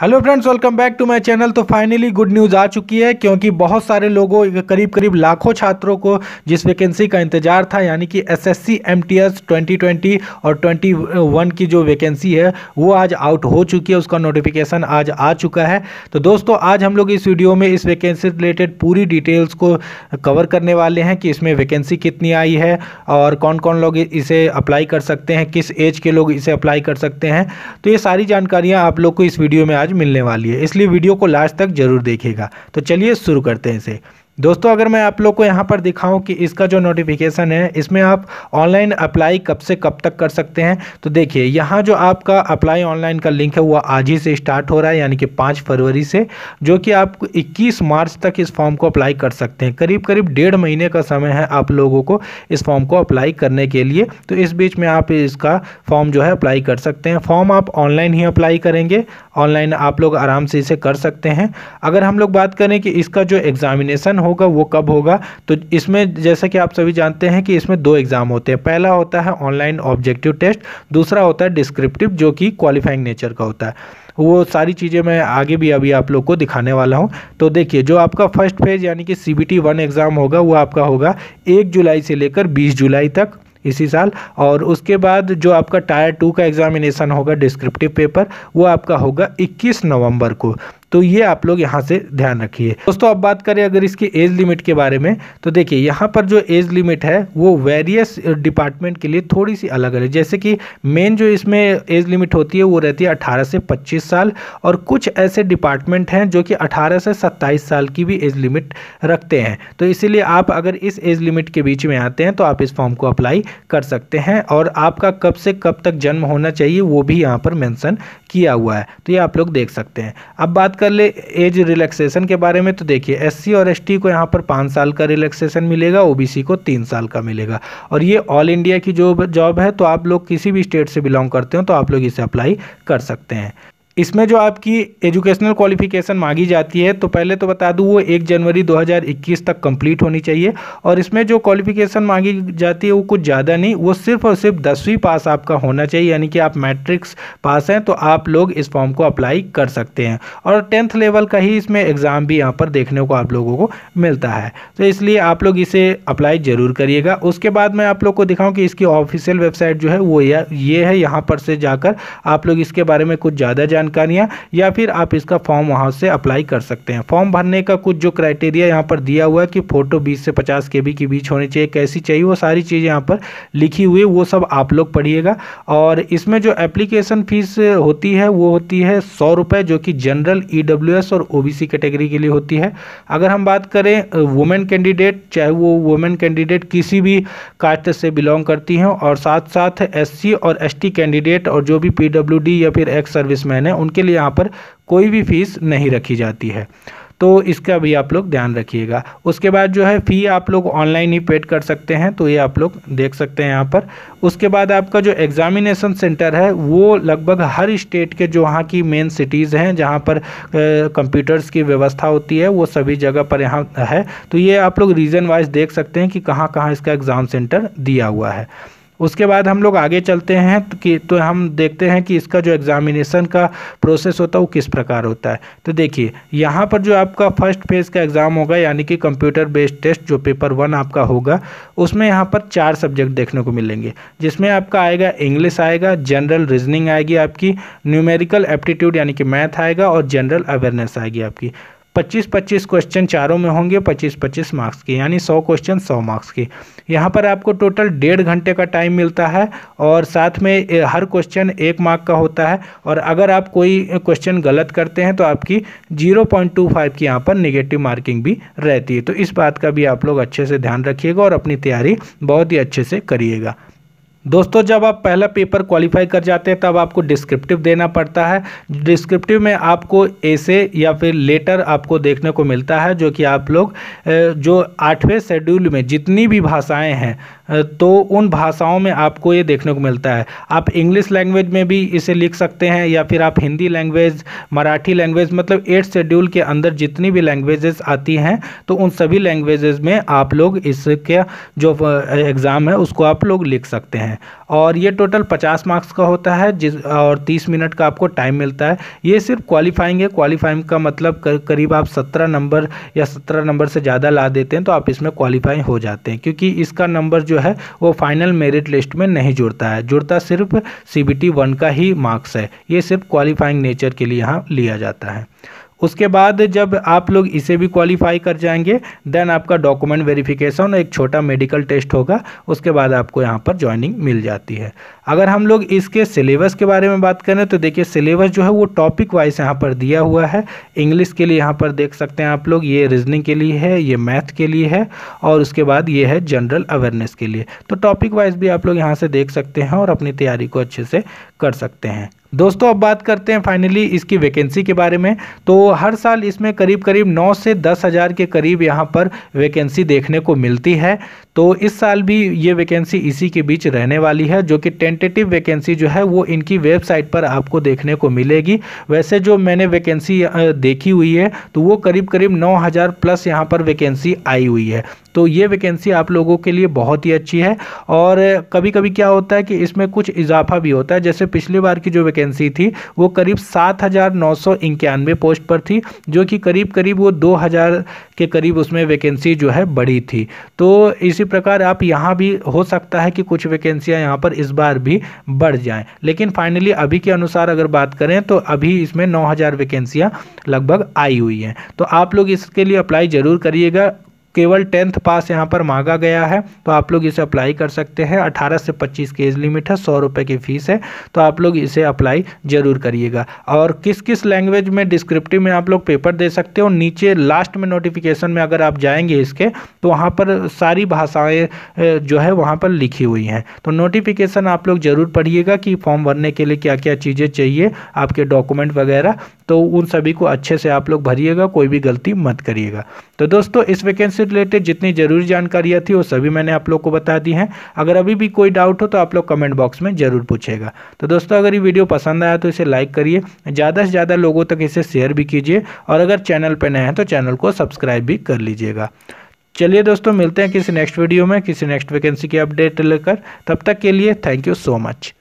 hello friends welcome back to my channel तो finally good news आ चुकी है क्योंकि बहुत सारे लोगों करीब करीब लाखों छात्रों को जिस वैकेंसी का इंतजार था यानी कि एसएससी एमटीएस 2020 और 21 की जो वैकेंसी है वो आज आउट हो चुकी है उसका नोटिफिकेशन आज आ चुका है तो दोस्तों आज हम लोग इस वीडियो में इस वैकेंसी रिलेटेड पूरी डिटेल्स को कवर करने वाले हैं कि इसमें वैकेंसी कितनी आई है और कौन कौन लोग इसे अप्लाई कर सकते हैं किस एज के लोग इसे अप्लाई कर सकते हैं तो ये सारी जानकारियाँ आप लोग को इस वीडियो में मिलने वाली है इसलिए वीडियो को लास्ट तक जरूर देखेगा तो चलिए शुरू करते हैं इसे दोस्तों अगर मैं आप लोग को यहाँ पर दिखाऊं कि इसका जो नोटिफिकेशन है इसमें आप ऑनलाइन अप्लाई कब से कब तक कर सकते हैं तो देखिए यहाँ जो आपका अप्लाई ऑनलाइन का लिंक है वो आज ही से स्टार्ट हो रहा है यानी कि पाँच फरवरी से जो कि आप 21 मार्च तक इस फॉर्म को अप्लाई कर सकते हैं करीब करीब डेढ़ महीने का समय है आप लोगों को इस फॉर्म को अप्लाई करने के लिए तो इस बीच में आप इसका फॉर्म जो है अप्लाई कर सकते हैं फॉर्म आप ऑनलाइन ही अप्लाई करेंगे ऑनलाइन आप लोग आराम से इसे कर सकते हैं अगर हम लोग बात करें कि इसका जो एग्ज़ामिनेसन होगा वो कब होगा तो इसमें जैसा कि आप सभी जानते हैं कि इसमें दो एग्ज़ाम होते हैं पहला होता है ऑनलाइन ऑब्जेक्टिव टेस्ट दूसरा होता है डिस्क्रिप्टिव जो कि क्वालिफाइंग नेचर का होता है वो सारी चीज़ें मैं आगे भी अभी आप लोग को दिखाने वाला हूँ तो देखिए जो आपका फर्स्ट फेज यानी कि C B T one exam होगा वो आपका होगा एक जुलाई से लेकर बीस जुलाई तक इसी साल और उसके बाद जो आपका टायर टू का एग्ज़ामिनेशन होगा डिस्क्रिप्टिव पेपर वो आपका होगा 21 नवंबर को तो ये आप लोग यहाँ से ध्यान रखिए दोस्तों अब बात करें अगर इसकी एज लिमिट के बारे में तो देखिए यहाँ पर जो एज लिमिट है वो वेरियस डिपार्टमेंट के लिए थोड़ी सी अलग अलग जैसे कि मेन जो इसमें एज लिमिट होती है वो रहती है अठारह से पच्चीस साल और कुछ ऐसे डिपार्टमेंट हैं जो कि अठारह से सत्ताईस साल की भी एज लिमिट रखते हैं तो इसीलिए आप अगर इस एज लिमिट के बीच में आते हैं तो आप इस फॉर्म को अप्लाई कर सकते हैं और आपका कब से कब तक जन्म होना चाहिए वो भी यहाँ पर मैंसन किया हुआ है तो ये आप लोग देख सकते हैं अब बात कर ले एज रिलैक्सेशन के बारे में तो देखिए एससी और एसटी को यहाँ पर पाँच साल का रिलैक्सेशन मिलेगा ओबीसी को तीन साल का मिलेगा और ये ऑल इंडिया की जो जॉब है तो आप लोग किसी भी स्टेट से बिलोंग करते हो तो आप लोग इसे अप्लाई कर सकते हैं इसमें जो आपकी एजुकेशनल क्वालिफ़िकेशन मांगी जाती है तो पहले तो बता दूँ वो एक जनवरी 2021 तक कंप्लीट होनी चाहिए और इसमें जो क्वालिफ़िकेशन मांगी जाती है वो कुछ ज़्यादा नहीं वो सिर्फ और सिर्फ दसवीं पास आपका होना चाहिए यानी कि आप मैट्रिक्स पास हैं तो आप लोग इस फॉर्म को अप्लाई कर सकते हैं और टेंथ लेवल का ही इसमें एग्ज़ाम भी यहाँ पर देखने को आप लोगों को मिलता है तो इसलिए आप लोग इसे अप्लाई ज़रूर करिएगा उसके बाद मैं आप लोग को दिखाऊँ कि इसकी ऑफिशियल वेबसाइट जो है वो ये है यहाँ पर से जाकर आप लोग इसके बारे में कुछ ज़्यादा जान जानकारियाँ या फिर आप इसका फॉर्म वहाँ से अप्लाई कर सकते हैं फॉर्म भरने का कुछ जो क्राइटेरिया यहाँ पर दिया हुआ है कि फ़ोटो बीस से पचास के के बीच होनी चाहिए कैसी चाहिए वो सारी चीज़ यहाँ पर लिखी हुई वो सब आप लोग पढ़िएगा और इसमें जो एप्लीकेशन फ़ीस होती है वो होती है सौ रुपये जो कि जनरल ई e और ओ कैटेगरी के लिए होती है अगर हम बात करें वुमेन कैंडिडेट चाहे वो वुमेन कैंडिडेट किसी भी कास्ट से बिलोंग करती हैं और साथ साथ एस और एस कैंडिडेट और जो भी पी या फिर एक्स सर्विसमैन है उनके लिए यहाँ पर कोई भी फीस नहीं रखी जाती है तो इसका भी आप लोग ध्यान रखिएगा उसके बाद जो है फ़ी आप लोग ऑनलाइन ही पेड कर सकते हैं तो ये आप लोग देख सकते हैं यहाँ पर उसके बाद आपका जो एग्ज़ामिनेशन सेंटर है वो लगभग हर स्टेट के जो वहाँ की मेन सिटीज़ हैं जहाँ पर कंप्यूटर्स की व्यवस्था होती है वो सभी जगह पर यहाँ है तो ये आप लोग रीजन वाइज देख सकते हैं कि कहाँ कहाँ इसका एग्ज़ाम सेंटर दिया हुआ है उसके बाद हम लोग आगे चलते हैं तो कि तो हम देखते हैं कि इसका जो एग्ज़ामिनेशन का प्रोसेस होता है वो किस प्रकार होता है तो देखिए यहाँ पर जो आपका फर्स्ट फेज़ का एग्ज़ाम होगा यानी कि कंप्यूटर बेस्ड टेस्ट जो पेपर वन आपका होगा उसमें यहाँ पर चार सब्जेक्ट देखने को मिलेंगे जिसमें आपका आएगा इंग्लिश आएगा जनरल रीजनिंग आएगी आपकी न्यूमेरिकल एप्टीट्यूड यानी कि मैथ आएगा और जनरल अवेयरनेस आएगी आपकी पच्चीस पच्चीस क्वेश्चन चारों में होंगे पच्चीस पच्चीस मार्क्स के यानी सौ क्वेश्चन सौ मार्क्स के यहाँ पर आपको टोटल डेढ़ घंटे का टाइम मिलता है और साथ में हर क्वेश्चन एक मार्क का होता है और अगर आप कोई क्वेश्चन गलत करते हैं तो आपकी जीरो पॉइंट टू फाइव की यहाँ पर निगेटिव मार्किंग भी रहती है तो इस बात का भी आप लोग अच्छे से ध्यान रखिएगा और अपनी तैयारी बहुत ही अच्छे से करिएगा दोस्तों जब आप पहला पेपर क्वालिफाई कर जाते हैं तब आपको डिस्क्रिप्टिव देना पड़ता है डिस्क्रिप्टिव में आपको ऐसे या फिर लेटर आपको देखने को मिलता है जो कि आप लोग जो आठवें शेड्यूल में जितनी भी भाषाएं हैं तो उन भाषाओं में आपको ये देखने को मिलता है आप इंग्लिश लैंग्वेज में भी इसे लिख सकते हैं या फिर आप हिंदी लैंग्वेज मराठी लैंग्वेज मतलब एट शेड्यूल के अंदर जितनी भी लैंग्वेजेस आती हैं तो उन सभी लैंग्वेजेस में आप लोग इसके जो एग्ज़ाम है उसको आप लोग लिख सकते हैं और ये टोटल पचास मार्क्स का होता है जिस और तीस मिनट का आपको टाइम मिलता है ये सिर्फ क्वालिफाइंग है क्वालिफाइंग का मतलब करीब आप सत्रह नंबर या सत्रह नंबर से ज़्यादा ला देते हैं तो आप इसमें क्वालिफाई हो जाते हैं क्योंकि इसका नंबर जो है वो फाइनल मेरिट लिस्ट में नहीं जुड़ता है जुड़ता सिर्फ सी बी वन का ही मार्क्स है ये सिर्फ क्वालिफाइंग नेचर के लिए यहाँ लिया जाता है उसके बाद जब आप लोग इसे भी क्वालिफाई कर जाएंगे देन आपका डॉक्यूमेंट वेरिफिकेशन एक छोटा मेडिकल टेस्ट होगा उसके बाद आपको यहाँ पर ज्वाइनिंग मिल जाती है अगर हम लोग इसके सिलेबस के बारे में बात करें तो देखिए सिलेबस जो है वो टॉपिक वाइज यहाँ पर दिया हुआ है इंग्लिश के लिए यहाँ पर देख सकते हैं आप लोग ये रीजनिंग के लिए है ये मैथ के लिए है और उसके बाद ये है जनरल अवेयरनेस के लिए तो टॉपिक वाइज भी आप लोग यहाँ से देख सकते हैं और अपनी तैयारी को अच्छे से कर सकते हैं दोस्तों अब बात करते हैं फाइनली इसकी वैकेंसी के बारे में तो हर साल इसमें करीब करीब 9 से दस हज़ार के करीब यहाँ पर वैकेंसी देखने को मिलती है तो इस साल भी ये वैकेंसी इसी के बीच रहने वाली है जो कि टेंटेटिव वैकेंसी जो है वो इनकी वेबसाइट पर आपको देखने को मिलेगी वैसे जो मैंने वैकेंसी देखी हुई है तो वो करीब करीब नौ प्लस यहाँ पर वैकेंसी आई हुई है तो ये वैकेंसी आप लोगों के लिए बहुत ही अच्छी है और कभी कभी क्या होता है कि इसमें कुछ इजाफा भी होता है जैसे पिछली बार की जो वैकेंसी थी वो करीब सात हज़ार नौ सौ इक्यानवे पोस्ट पर थी जो कि करीब करीब वो दो हज़ार के करीब उसमें वैकेंसी जो है बढ़ी थी तो इसी प्रकार आप यहाँ भी हो सकता है कि कुछ वैकेंसियाँ यहाँ पर इस बार भी बढ़ जाएँ लेकिन फाइनली अभी के अनुसार अगर बात करें तो अभी इसमें नौ हज़ार वैकेंसियाँ लगभग आई हुई हैं तो आप लोग इसके लिए अप्लाई ज़रूर करिएगा केवल टेंथ पास यहाँ पर मांगा गया है तो आप लोग इसे अप्लाई कर सकते हैं अठारह से पच्चीस की एज लिमिट है सौ रुपये की फ़ीस है तो आप लोग इसे अप्लाई ज़रूर करिएगा और किस किस लैंग्वेज में डिस्क्रिप्टिव में आप लोग पेपर दे सकते हो नीचे लास्ट में नोटिफिकेशन में अगर आप जाएंगे इसके तो वहाँ पर सारी भाषाएं जो है वहाँ पर लिखी हुई हैं तो नोटिफिकेशन आप लोग ज़रूर पढ़िएगा कि फॉर्म भरने के लिए क्या क्या चीज़ें चाहिए आपके डॉक्यूमेंट वगैरह तो उन सभी को अच्छे से आप लोग भरिएगा कोई भी गलती मत करिएगा तो दोस्तों इस वैकेंसी रिलेटेड जितनी ज़रूरी जानकारियाँ थी वो सभी मैंने आप लोग को बता दी हैं अगर अभी भी कोई डाउट हो तो आप लोग कमेंट बॉक्स में ज़रूर पूछेगा तो दोस्तों अगर ये वीडियो पसंद आया तो इसे लाइक करिए ज़्यादा से ज़्यादा लोगों तक इसे शेयर भी कीजिए और अगर चैनल पर नए हैं तो चैनल को सब्सक्राइब भी कर लीजिएगा चलिए दोस्तों मिलते हैं किसी नेक्स्ट वीडियो में किसी नेक्स्ट वैकेंसी की अपडेट लेकर तब तक के लिए थैंक यू सो मच